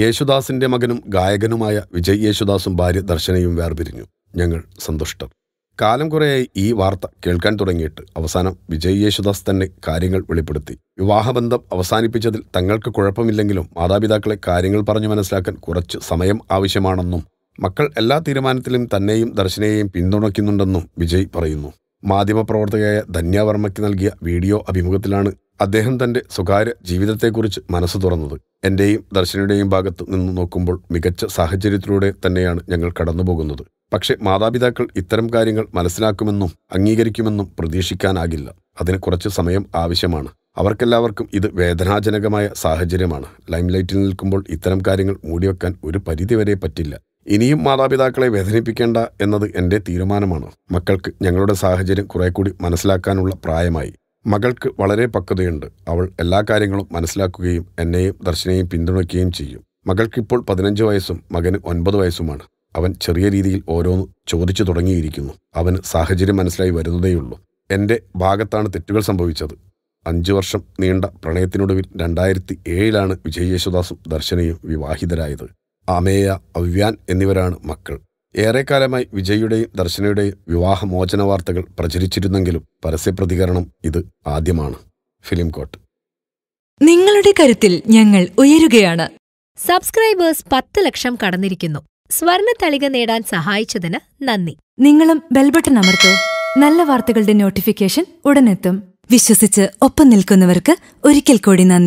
യേശുദാസിന്റെ മകനും ഗായകനുമായ വിജയ് യേശുദാസും ഭാര്യ ദർശനയും വേർപിരിഞ്ഞു ഞങ്ങൾ സന്തുഷ്ടർ കാലം കുറേയായി ഈ വാർത്ത കേൾക്കാൻ തുടങ്ങിയിട്ട് അവസാനം വിജയ് യേശുദാസ് തന്നെ കാര്യങ്ങൾ വെളിപ്പെടുത്തി വിവാഹബന്ധം അവസാനിപ്പിച്ചതിൽ തങ്ങൾക്ക് കുഴപ്പമില്ലെങ്കിലും മാതാപിതാക്കളെ കാര്യങ്ങൾ പറഞ്ഞു മനസ്സിലാക്കാൻ കുറച്ച് സമയം ആവശ്യമാണെന്നും മക്കൾ എല്ലാ തീരുമാനത്തിലും തന്നെയും ദർശനയെയും പിന്തുണയ്ക്കുന്നുണ്ടെന്നും വിജയ് പറയുന്നു മാധ്യമപ്രവർത്തകയായ ധന്യ നൽകിയ വീഡിയോ അഭിമുഖത്തിലാണ് അദ്ദേഹം തൻ്റെ സ്വകാര്യ ജീവിതത്തെക്കുറിച്ച് മനസ്സ് തുറന്നത് എൻ്റെയും ദർശനയുടെയും ഭാഗത്ത് നിന്ന് നോക്കുമ്പോൾ മികച്ച സാഹചര്യത്തിലൂടെ തന്നെയാണ് ഞങ്ങൾ കടന്നുപോകുന്നത് പക്ഷേ മാതാപിതാക്കൾ ഇത്തരം കാര്യങ്ങൾ മനസ്സിലാക്കുമെന്നും അംഗീകരിക്കുമെന്നും പ്രതീക്ഷിക്കാനാകില്ല അതിന് കുറച്ച് സമയം ആവശ്യമാണ് അവർക്കെല്ലാവർക്കും ഇത് വേദനാജനകമായ സാഹചര്യമാണ് ലൈംലൈറ്റിൽ നിൽക്കുമ്പോൾ ഇത്തരം കാര്യങ്ങൾ മൂടിവെക്കാൻ ഒരു പരിധിവരെ പറ്റില്ല ഇനിയും മാതാപിതാക്കളെ വേദനിപ്പിക്കേണ്ട എന്നത് എൻ്റെ തീരുമാനമാണ് മക്കൾക്ക് ഞങ്ങളുടെ സാഹചര്യം കുറേ മനസ്സിലാക്കാനുള്ള പ്രായമായി മകൾക്ക് വളരെ പക്വതയുണ്ട് അവൾ എല്ലാ കാര്യങ്ങളും മനസ്സിലാക്കുകയും എന്നെയും ദർശനയും പിന്തുണയ്ക്കുകയും ചെയ്യും മകൾക്കിപ്പോൾ പതിനഞ്ച് വയസ്സും മകന് ഒൻപത് വയസ്സുമാണ് അവൻ ചെറിയ രീതിയിൽ ഓരോന്ന് ചോദിച്ചു തുടങ്ങിയിരിക്കുന്നു അവന് സാഹചര്യം മനസ്സിലായി വരുന്നതേയുള്ളൂ എൻ്റെ ഭാഗത്താണ് തെറ്റുകൾ സംഭവിച്ചത് അഞ്ചു വർഷം നീണ്ട പ്രണയത്തിനൊടുവിൽ രണ്ടായിരത്തി ഏഴിലാണ് വിജയ് യേശുദാസും ദർശനയും വിവാഹിതരായത് അമേയ അവ്യാൻ എന്നിവരാണ് മക്കൾ ഏറെക്കാലമായി വിജയുടെയും ദർശനയുടെയും വിവാഹമോചന വാർത്തകൾ പ്രചരിച്ചിരുന്നെങ്കിലും പരസ്യപ്രതികരണം ഇത് ആദ്യമാണ് ഫിലിം കോട്ട് നിങ്ങളുടെ കരുത്തിൽ ഞങ്ങൾ ഉയരുകയാണ് സബ്സ്ക്രൈബേഴ്സ് പത്ത് ലക്ഷം കടന്നിരിക്കുന്നു സ്വർണ തളിക നേടാൻ സഹായിച്ചതിന് നന്ദി നിങ്ങളും ബെൽബട്ടൺ അമർത്തോ നല്ല വാർത്തകളുടെ നോട്ടിഫിക്കേഷൻ ഉടനെത്തും വിശ്വസിച്ച് ഒപ്പം നിൽക്കുന്നവർക്ക് ഒരിക്കൽ കൂടി നന്ദി